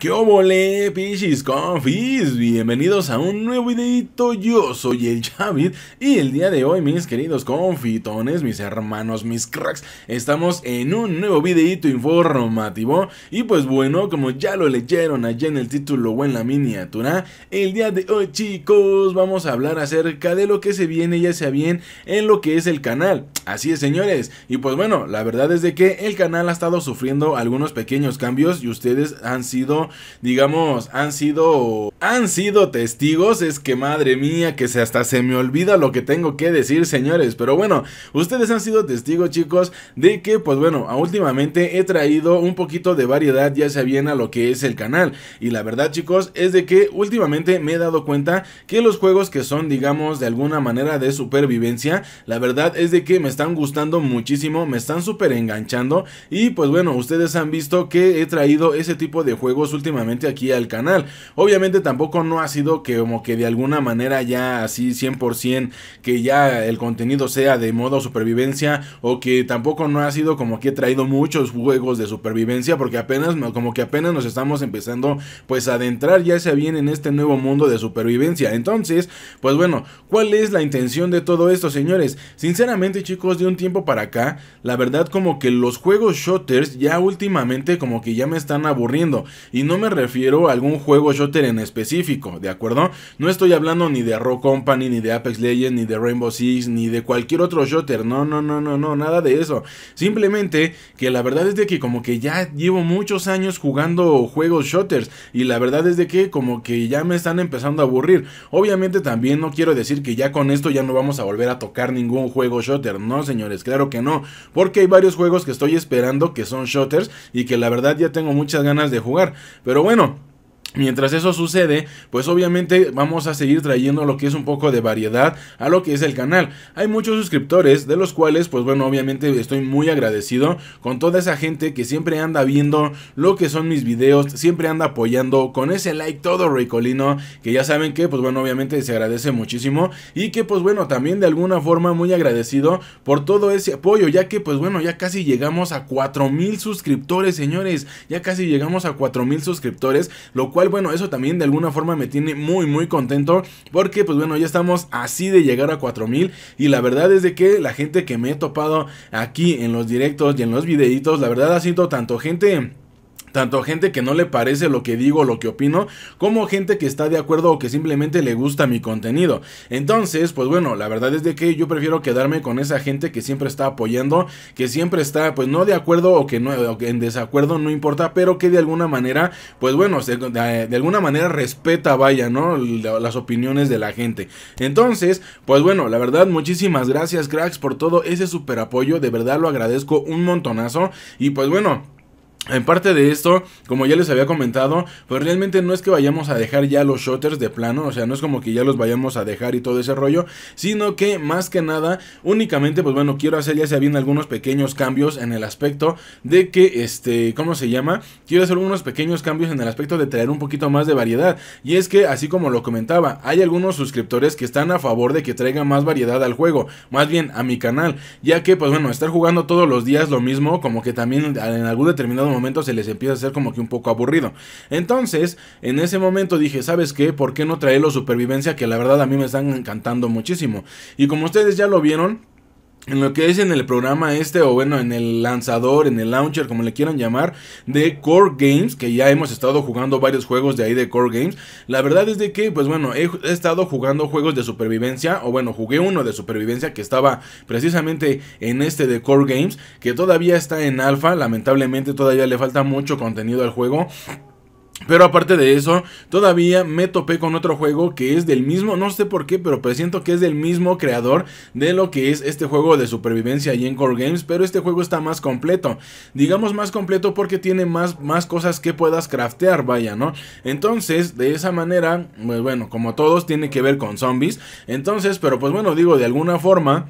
¿Qué obole, pichis confis? Bienvenidos a un nuevo videito, yo soy el Javid y el día de hoy, mis queridos confitones, mis hermanos, mis cracks, estamos en un nuevo videito informativo y pues bueno, como ya lo leyeron allá en el título o en la miniatura, el día de hoy, chicos, vamos a hablar acerca de lo que se viene, ya sea bien, en lo que es el canal, así es señores, y pues bueno, la verdad es de que el canal ha estado sufriendo algunos pequeños cambios y ustedes han sido digamos, han sido, han sido testigos. Es que madre mía, que se hasta se me olvida lo que tengo que decir, señores. Pero bueno, ustedes han sido testigos, chicos, de que, pues bueno, últimamente he traído un poquito de variedad, ya sea bien a lo que es el canal. Y la verdad, chicos, es de que últimamente me he dado cuenta que los juegos que son, digamos, de alguna manera de supervivencia, la verdad es de que me están gustando muchísimo, me están súper enganchando. Y pues bueno, ustedes han visto que he traído ese tipo de juegos últimamente aquí al canal. Obviamente tampoco no ha sido que como que de alguna manera ya así 100% que ya el contenido sea de modo supervivencia o que tampoco no ha sido como que he traído muchos juegos de supervivencia porque apenas como que apenas nos estamos empezando pues a adentrar ya sea bien en este nuevo mundo de supervivencia. Entonces, pues bueno, ¿cuál es la intención de todo esto, señores? Sinceramente, chicos, de un tiempo para acá, la verdad como que los juegos shooters ya últimamente como que ya me están aburriendo y no no me refiero a algún juego shooter en específico, ¿de acuerdo? No estoy hablando ni de Rock Company, ni de Apex Legends, ni de Rainbow Six, ni de cualquier otro shooter. No, no, no, no, no, nada de eso. Simplemente que la verdad es de que como que ya llevo muchos años jugando juegos shooters y la verdad es de que como que ya me están empezando a aburrir. Obviamente también no quiero decir que ya con esto ya no vamos a volver a tocar ningún juego shooter. No, señores, claro que no. Porque hay varios juegos que estoy esperando que son shooters y que la verdad ya tengo muchas ganas de jugar. Pero bueno, Mientras eso sucede, pues obviamente vamos a seguir trayendo lo que es un poco de variedad a lo que es el canal. Hay muchos suscriptores de los cuales, pues bueno, obviamente estoy muy agradecido con toda esa gente que siempre anda viendo lo que son mis videos, siempre anda apoyando con ese like todo ricolino, que ya saben que, pues bueno, obviamente se agradece muchísimo y que, pues bueno, también de alguna forma muy agradecido por todo ese apoyo, ya que, pues bueno, ya casi llegamos a 4000 suscriptores, señores, ya casi llegamos a 4000 suscriptores, lo cual bueno, eso también de alguna forma me tiene muy, muy contento. Porque, pues bueno, ya estamos así de llegar a 4000. Y la verdad es de que la gente que me he topado aquí en los directos y en los videitos, la verdad ha sido tanto gente tanto gente que no le parece lo que digo, lo que opino, como gente que está de acuerdo o que simplemente le gusta mi contenido. Entonces, pues bueno, la verdad es de que yo prefiero quedarme con esa gente que siempre está apoyando, que siempre está pues no de acuerdo o que no en desacuerdo, no importa, pero que de alguna manera, pues bueno, se, de, de, alguna manera respeta, vaya, ¿no? Las opiniones de la gente. Entonces, pues bueno, la verdad, muchísimas gracias cracks por todo ese super apoyo, de verdad lo agradezco un montonazo y pues bueno. En parte de esto, como ya les había comentado, pues realmente no es que vayamos a dejar ya los shotters de plano, o sea, no es como que ya los vayamos a dejar y todo ese rollo, sino que más que nada, únicamente, pues bueno, quiero hacer ya sea bien algunos pequeños cambios en el aspecto de que, este, ¿cómo se llama? Quiero hacer unos pequeños cambios en el aspecto de traer un poquito más de variedad, y es que, así como lo comentaba, hay algunos suscriptores que están a favor de que traiga más variedad al juego, más bien a mi canal, ya que, pues bueno, estar jugando todos los días lo mismo, como que también en algún determinado momento se les empieza a hacer como que un poco aburrido. Entonces, en ese momento dije, ¿sabes qué? ¿Por qué no traerlo supervivencia? Que la verdad a mí me están encantando muchísimo. Y como ustedes ya lo vieron, en lo que es en el programa este, o bueno, en el lanzador, en el launcher, como le quieran llamar, de Core Games, que ya hemos estado jugando varios juegos de ahí de Core Games. La verdad es de que, pues bueno, he, he estado jugando juegos de supervivencia, o bueno, jugué uno de supervivencia que estaba precisamente en este de Core Games, que todavía está en alfa, lamentablemente todavía le falta mucho contenido al juego. Pero aparte de eso, todavía me topé con otro juego que es del mismo, no sé por qué, pero presiento que es del mismo creador de lo que es este juego de supervivencia y en Core Games, pero este juego está más completo. Digamos más completo porque tiene más, más cosas que puedas craftear, vaya, ¿no? Entonces, de esa manera, pues bueno, como todos, tiene que ver con zombies. Entonces, pero pues bueno, digo, de alguna forma...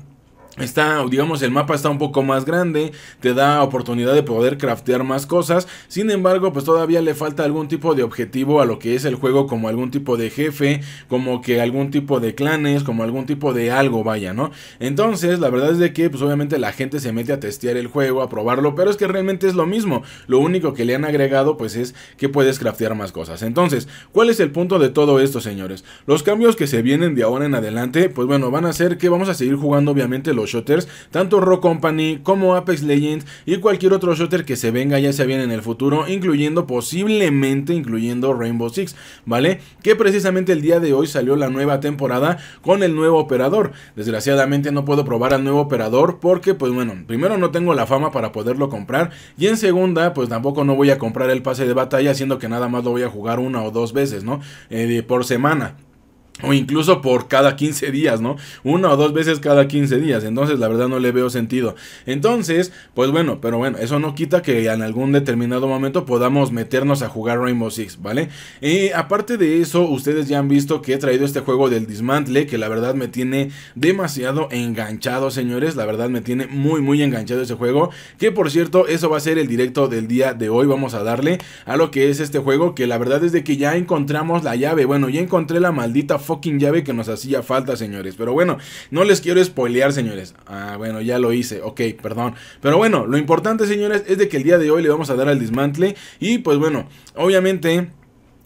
Está, digamos, el mapa está un poco más grande, te da oportunidad de poder craftear más cosas. Sin embargo, pues todavía le falta algún tipo de objetivo a lo que es el juego, como algún tipo de jefe, como que algún tipo de clanes, como algún tipo de algo, vaya, ¿no? Entonces, la verdad es de que, pues obviamente la gente se mete a testear el juego, a probarlo, pero es que realmente es lo mismo. Lo único que le han agregado, pues es que puedes craftear más cosas. Entonces, ¿cuál es el punto de todo esto, señores? Los cambios que se vienen de ahora en adelante, pues bueno, van a ser que vamos a seguir jugando, obviamente, los shooters, tanto Rock Company como Apex Legends y cualquier otro shooter que se venga ya sea bien en el futuro, incluyendo posiblemente incluyendo Rainbow Six, ¿vale? Que precisamente el día de hoy salió la nueva temporada con el nuevo operador. Desgraciadamente no puedo probar al nuevo operador porque pues bueno, primero no tengo la fama para poderlo comprar y en segunda pues tampoco no voy a comprar el pase de batalla siendo que nada más lo voy a jugar una o dos veces, ¿no? Eh, por semana. O incluso por cada 15 días, ¿no? Una o dos veces cada 15 días. Entonces, la verdad no le veo sentido. Entonces, pues bueno, pero bueno, eso no quita que en algún determinado momento podamos meternos a jugar Rainbow Six, ¿vale? Y aparte de eso, ustedes ya han visto que he traído este juego del dismantle, que la verdad me tiene demasiado enganchado, señores. La verdad me tiene muy, muy enganchado ese juego. Que por cierto, eso va a ser el directo del día de hoy. Vamos a darle a lo que es este juego, que la verdad es de que ya encontramos la llave. Bueno, ya encontré la maldita fucking llave que nos hacía falta, señores. Pero bueno, no les quiero spoilear, señores. Ah, bueno, ya lo hice. Ok, perdón. Pero bueno, lo importante, señores, es de que el día de hoy le vamos a dar al desmantle. Y pues bueno, obviamente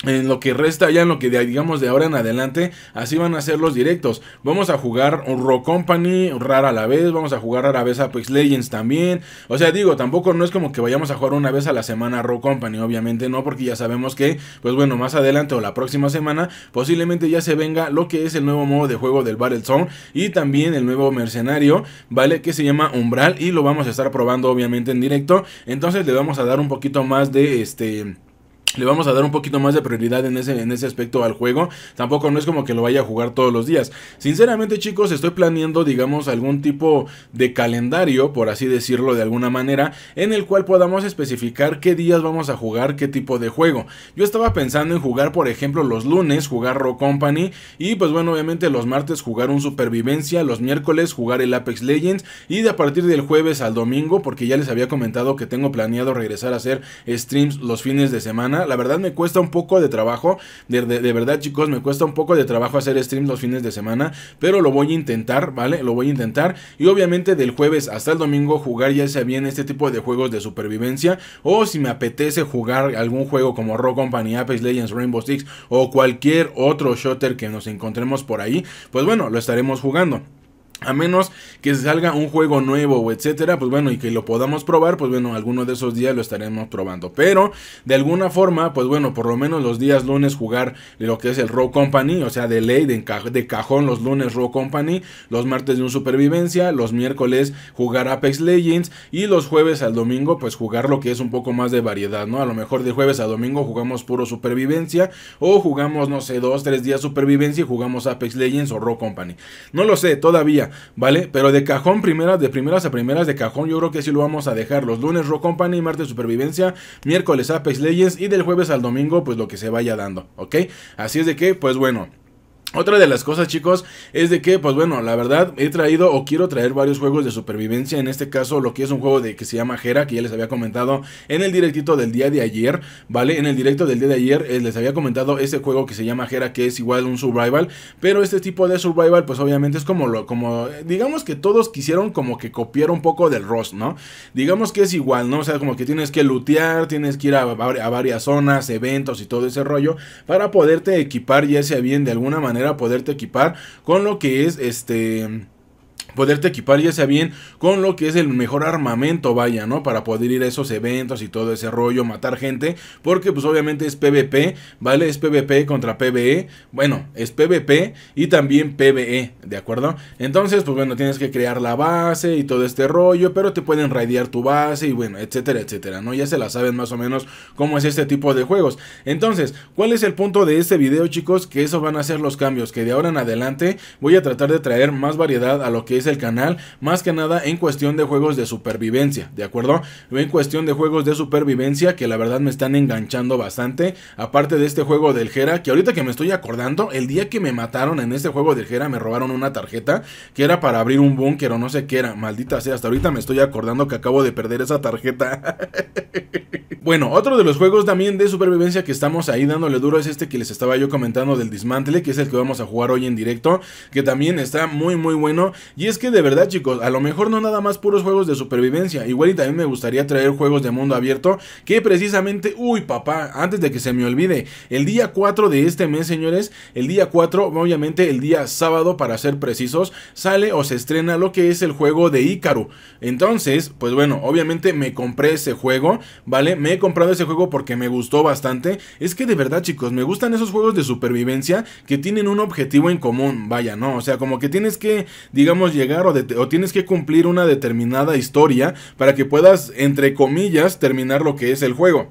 en lo que resta ya, en lo que digamos de ahora en adelante, así van a ser los directos. Vamos a jugar un Raw Company rara a la vez, vamos a jugar rara vez Apex Legends también. O sea, digo, tampoco no es como que vayamos a jugar una vez a la semana Raw Company, obviamente no, porque ya sabemos que, pues bueno, más adelante o la próxima semana posiblemente ya se venga lo que es el nuevo modo de juego del Battle Zone y también el nuevo mercenario, ¿vale? Que se llama Umbral y lo vamos a estar probando obviamente en directo. Entonces le vamos a dar un poquito más de este le vamos a dar un poquito más de prioridad en ese, en ese aspecto al juego. Tampoco no es como que lo vaya a jugar todos los días. Sinceramente, chicos, estoy planeando, digamos, algún tipo de calendario, por así decirlo de alguna manera, en el cual podamos especificar qué días vamos a jugar, qué tipo de juego. Yo estaba pensando en jugar, por ejemplo, los lunes, jugar Rock Company, y pues bueno, obviamente los martes jugar un Supervivencia, los miércoles jugar el Apex Legends, y de a partir del jueves al domingo, porque ya les había comentado que tengo planeado regresar a hacer streams los fines de semana la verdad me cuesta un poco de trabajo. De, verdad, chicos, me cuesta un poco de trabajo hacer stream los fines de semana. Pero lo voy a intentar, ¿vale? Lo voy a intentar. Y obviamente del jueves hasta el domingo jugar ya sea bien este tipo de juegos de supervivencia. O si me apetece jugar algún juego como Rock Company, Apex Legends, Rainbow Six o cualquier otro shooter que nos encontremos por ahí. Pues bueno, lo estaremos jugando. A menos que salga un juego nuevo o etcétera, pues bueno, y que lo podamos probar, pues bueno, alguno de esos días lo estaremos probando. Pero de alguna forma, pues bueno, por lo menos los días lunes jugar lo que es el Raw Company, o sea, de ley, de, cajón los lunes Raw Company, los martes de un supervivencia, los miércoles jugar Apex Legends y los jueves al domingo, pues jugar lo que es un poco más de variedad, ¿no? A lo mejor de jueves a domingo jugamos puro supervivencia o jugamos, no sé, dos, tres días supervivencia y jugamos Apex Legends o Raw Company. No lo sé, todavía. ¿vale? Pero de cajón, primeras, de primeras a primeras, de cajón, yo creo que sí lo vamos a dejar. Los lunes Rock Company, martes Supervivencia, miércoles Apex Legends y del jueves al domingo, pues lo que se vaya dando, ¿ok? Así es de que, pues bueno. Otra de las cosas, chicos, es de que, pues bueno, la verdad, he traído o quiero traer varios juegos de supervivencia. En este caso, lo que es un juego de que se llama Jera que ya les había comentado en el directito del día de ayer, ¿vale? En el directo del día de ayer eh, les había comentado ese juego que se llama Jera que es igual un survival. Pero este tipo de survival, pues obviamente es como lo, como, digamos que todos quisieron como que copiar un poco del Ross, ¿no? Digamos que es igual, ¿no? O sea, como que tienes que lootear, tienes que ir a varias zonas, eventos y todo ese rollo, para poderte equipar, ya sea bien de alguna manera a poderte equipar con lo que es este poderte equipar ya sea bien con lo que es el mejor armamento, vaya, ¿no? Para poder ir a esos eventos y todo ese rollo, matar gente, porque pues obviamente es PvP, ¿vale? Es PvP contra PvE, bueno, es PvP y también PvE, ¿de acuerdo? Entonces, pues bueno, tienes que crear la base y todo este rollo, pero te pueden raidear tu base y bueno, etcétera, etcétera, ¿no? Ya se la saben más o menos cómo es este tipo de juegos. Entonces, ¿cuál es el punto de este video, chicos? Que eso van a ser los cambios, que de ahora en adelante voy a tratar de traer más variedad a lo que es el canal, más que nada en cuestión de juegos de supervivencia, ¿de acuerdo? En cuestión de juegos de supervivencia que la verdad me están enganchando bastante, aparte de este juego del Jera, que ahorita que me estoy acordando, el día que me mataron en este juego del Jera me robaron una tarjeta que era para abrir un búnker o no sé qué era, maldita sea, hasta ahorita me estoy acordando que acabo de perder esa tarjeta. bueno, otro de los juegos también de supervivencia que estamos ahí dándole duro es este que les estaba yo comentando del dismantle, que es el que vamos a jugar hoy en directo, que también está muy muy bueno y es es que de verdad, chicos, a lo mejor no nada más puros juegos de supervivencia. Igual y también me gustaría traer juegos de mundo abierto. Que precisamente, uy, papá, antes de que se me olvide, el día 4 de este mes, señores, el día 4, obviamente el día sábado, para ser precisos, sale o se estrena lo que es el juego de Ícaro. Entonces, pues bueno, obviamente me compré ese juego, ¿vale? Me he comprado ese juego porque me gustó bastante. Es que de verdad, chicos, me gustan esos juegos de supervivencia que tienen un objetivo en común. Vaya, no, o sea, como que tienes que, digamos, llegar o, tienes que cumplir una determinada historia para que puedas, entre comillas, terminar lo que es el juego.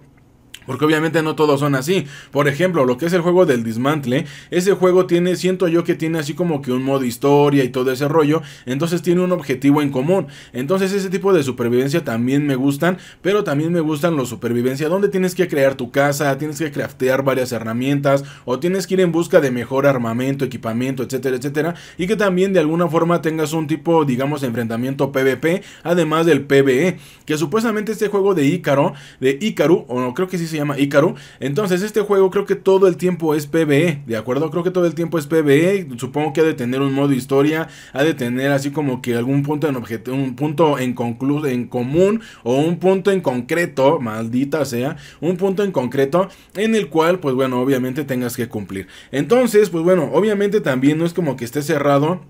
Porque obviamente no todos son así. Por ejemplo, lo que es el juego del dismantle, ese juego tiene, siento yo que tiene así como que un modo historia y todo ese rollo. Entonces tiene un objetivo en común. Entonces ese tipo de supervivencia también me gustan, pero también me gustan los supervivencia donde tienes que crear tu casa, tienes que craftear varias herramientas o tienes que ir en busca de mejor armamento, equipamiento, etcétera, etcétera. Y que también de alguna forma tengas un tipo, digamos, enfrentamiento PvP, además del PvE. Que supuestamente este juego de Ícaro, de Ícaro. o no creo que sí se llama Icaru, Entonces, este juego creo que todo el tiempo es PvE, ¿de acuerdo? Creo que todo el tiempo es PvE. Supongo que ha de tener un modo historia, ha de tener así como que algún punto en objeto, un punto en común o un punto en concreto, maldita sea, un punto en concreto en el cual, pues bueno, obviamente tengas que cumplir. Entonces, pues bueno, obviamente también no es como que esté cerrado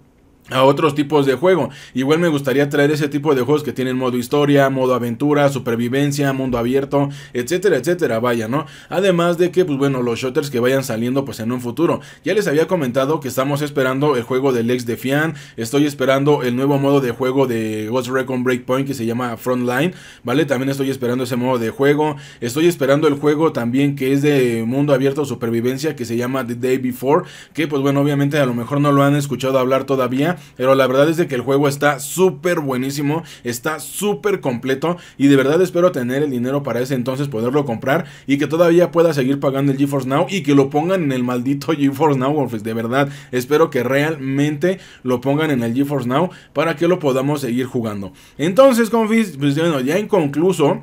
a otros tipos de juego. Igual me gustaría traer ese tipo de juegos que tienen modo historia, modo aventura, supervivencia, mundo abierto, etcétera, etcétera, vaya, ¿no? Además de que, pues bueno, los shooters que vayan saliendo pues en un futuro. Ya les había comentado que estamos esperando el juego del Lex de Fian, estoy esperando el nuevo modo de juego de Ghost Recon Breakpoint que se llama Frontline, ¿vale? También estoy esperando ese modo de juego, estoy esperando el juego también que es de mundo abierto, supervivencia, que se llama The Day Before, que pues bueno, obviamente a lo mejor no lo han escuchado hablar todavía, pero la verdad es de que el juego está súper buenísimo, está súper completo y de verdad espero tener el dinero para ese entonces poderlo comprar y que todavía pueda seguir pagando el GeForce Now y que lo pongan en el maldito GeForce Now, pues, de verdad, espero que realmente lo pongan en el GeForce Now para que lo podamos seguir jugando. Entonces, Confis, pues bueno, ya inconcluso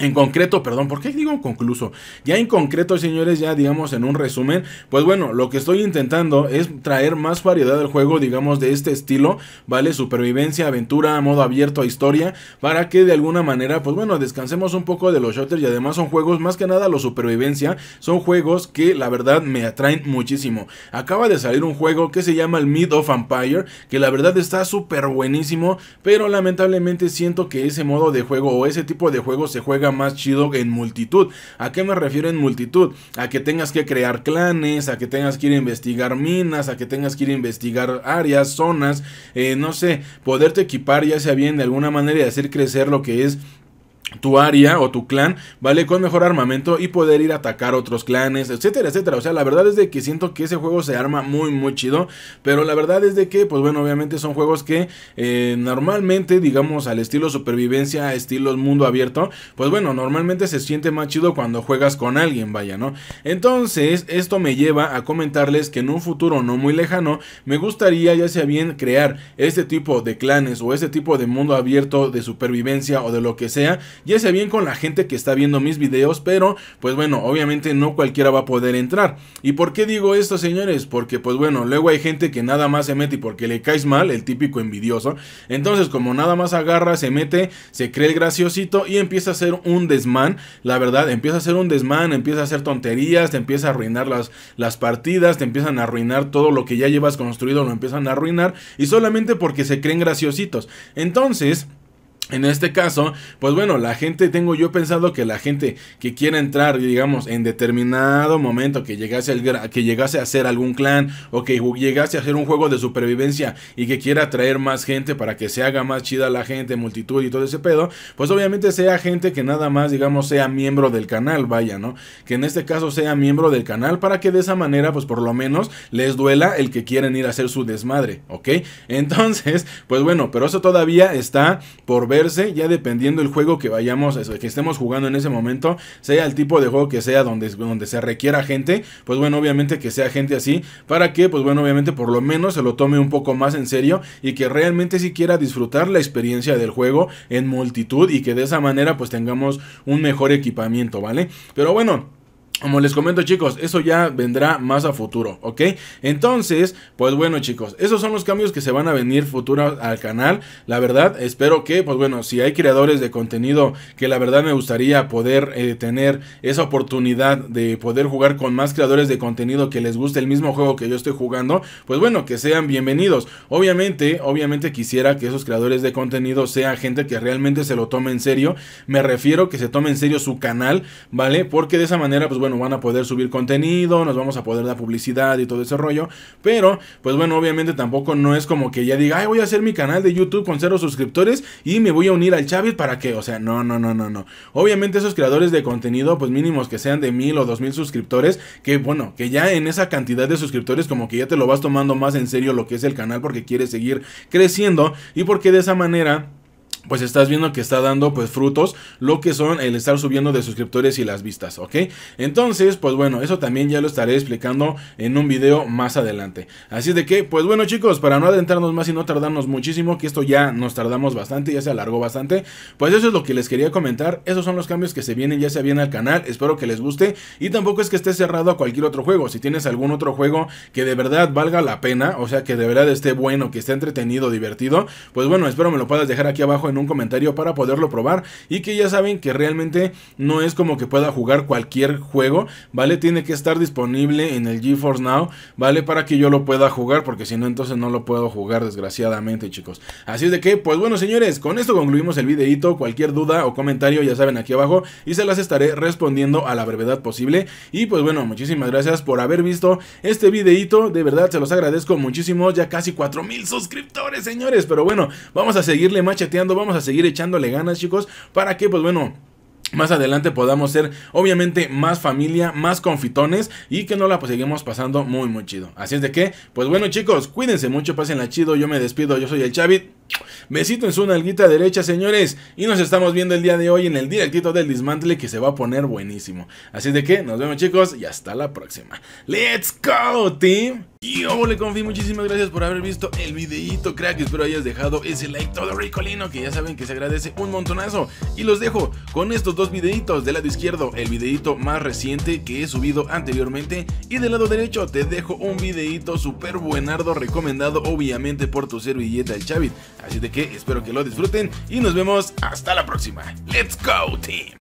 en concreto, perdón, ¿por qué digo concluso? Ya en concreto, señores, ya digamos en un resumen, pues bueno, lo que estoy intentando es traer más variedad al juego, digamos, de este estilo, ¿vale? Supervivencia, aventura, modo abierto a historia, para que de alguna manera, pues bueno, descansemos un poco de los shooters y además son juegos, más que nada los supervivencia, son juegos que la verdad me atraen muchísimo. Acaba de salir un juego que se llama el Mid of Empire, que la verdad está súper buenísimo, pero lamentablemente siento que ese modo de juego o ese tipo de juego se juega más chido en multitud. ¿A qué me refiero en multitud? A que tengas que crear clanes, a que tengas que ir a investigar minas, a que tengas que ir a investigar áreas, zonas, eh, no sé, poderte equipar ya sea bien de alguna manera y hacer crecer lo que es tu área o tu clan, ¿vale? Con mejor armamento y poder ir a atacar otros clanes, etcétera, etcétera. O sea, la verdad es de que siento que ese juego se arma muy, muy chido. Pero la verdad es de que, pues bueno, obviamente son juegos que eh, normalmente, digamos, al estilo supervivencia, estilo mundo abierto, pues bueno, normalmente se siente más chido cuando juegas con alguien, vaya, ¿no? Entonces, esto me lleva a comentarles que en un futuro no muy lejano, me gustaría, ya sea bien, crear este tipo de clanes o este tipo de mundo abierto de supervivencia o de lo que sea sé bien con la gente que está viendo mis videos, pero pues bueno, obviamente no cualquiera va a poder entrar. ¿Y por qué digo esto, señores? Porque pues bueno, luego hay gente que nada más se mete y porque le caes mal, el típico envidioso. Entonces, como nada más agarra, se mete, se cree el graciosito y empieza a hacer un desmán. La verdad, empieza a ser un desmán, empieza a hacer tonterías, te empieza a arruinar las, las partidas, te empiezan a arruinar todo lo que ya llevas construido, lo empiezan a arruinar y solamente porque se creen graciositos. Entonces, en este caso, pues bueno, la gente, tengo yo pensado que la gente que quiera entrar, digamos, en determinado momento, que llegase, el, que llegase a ser algún clan o que llegase a hacer un juego de supervivencia y que quiera atraer más gente para que se haga más chida la gente, multitud y todo ese pedo, pues obviamente sea gente que nada más, digamos, sea miembro del canal, vaya, ¿no? Que en este caso sea miembro del canal para que de esa manera, pues por lo menos les duela el que quieren ir a hacer su desmadre, ¿ok? Entonces, pues bueno, pero eso todavía está por ver ya dependiendo el juego que vayamos, que estemos jugando en ese momento, sea el tipo de juego que sea donde, donde se requiera gente, pues bueno, obviamente que sea gente así, para que, pues bueno, obviamente por lo menos se lo tome un poco más en serio y que realmente si quiera disfrutar la experiencia del juego en multitud y que de esa manera pues tengamos un mejor equipamiento, ¿vale? Pero bueno. Como les comento chicos, eso ya vendrá más a futuro, ¿ok? Entonces, pues bueno chicos, esos son los cambios que se van a venir futuros al canal. La verdad, espero que, pues bueno, si hay creadores de contenido que la verdad me gustaría poder eh, tener esa oportunidad de poder jugar con más creadores de contenido que les guste el mismo juego que yo estoy jugando, pues bueno, que sean bienvenidos. Obviamente, obviamente quisiera que esos creadores de contenido sean gente que realmente se lo tome en serio. Me refiero que se tome en serio su canal, ¿vale? Porque de esa manera, pues bueno, no van a poder subir contenido, nos vamos a poder dar publicidad y todo ese rollo. Pero, pues bueno, obviamente tampoco no es como que ya diga, ay, voy a hacer mi canal de YouTube con cero suscriptores y me voy a unir al Chávez para que, o sea, no, no, no, no, no. Obviamente esos creadores de contenido, pues mínimos que sean de mil o dos mil suscriptores, que bueno, que ya en esa cantidad de suscriptores como que ya te lo vas tomando más en serio lo que es el canal porque quieres seguir creciendo y porque de esa manera pues estás viendo que está dando pues frutos lo que son el estar subiendo de suscriptores y las vistas, ¿ok? Entonces, pues bueno, eso también ya lo estaré explicando en un video más adelante. Así de que, pues bueno chicos, para no adentrarnos más y no tardarnos muchísimo, que esto ya nos tardamos bastante, ya se alargó bastante, pues eso es lo que les quería comentar, esos son los cambios que se vienen, ya se vienen al canal, espero que les guste y tampoco es que esté cerrado a cualquier otro juego, si tienes algún otro juego que de verdad valga la pena, o sea, que de verdad esté bueno, que esté entretenido, divertido, pues bueno, espero me lo puedas dejar aquí abajo en un comentario para poderlo probar y que ya saben que realmente no es como que pueda jugar cualquier juego, ¿vale? Tiene que estar disponible en el GeForce Now, ¿vale? Para que yo lo pueda jugar porque si no entonces no lo puedo jugar desgraciadamente chicos. Así de que pues bueno señores, con esto concluimos el videito, cualquier duda o comentario ya saben aquí abajo y se las estaré respondiendo a la brevedad posible y pues bueno, muchísimas gracias por haber visto este videito, de verdad se los agradezco muchísimo, ya casi 4000 suscriptores señores, pero bueno, vamos a seguirle macheteando, vamos a seguir echándole ganas, chicos, para que, pues bueno, más adelante podamos ser obviamente más familia, más confitones y que no la pues, seguimos pasando muy muy chido. Así es de que, pues bueno chicos, cuídense mucho, pasenla chido, yo me despido, yo soy el Chavit. Besito en su nalguita derecha, señores. Y nos estamos viendo el día de hoy en el directito del dismantle que se va a poner buenísimo. Así de que nos vemos, chicos, y hasta la próxima. ¡Let's go, team! Yo le confío muchísimas gracias por haber visto el videíto, crack. Espero hayas dejado ese like todo ricolino, que ya saben que se agradece un montonazo. Y los dejo con estos dos videitos. Del lado izquierdo, el videito más reciente que he subido anteriormente. Y del lado derecho, te dejo un videíto súper buenardo, recomendado obviamente por tu servilleta, el Chavit. Así de que espero que lo disfruten y nos vemos hasta la próxima. Let's go, team.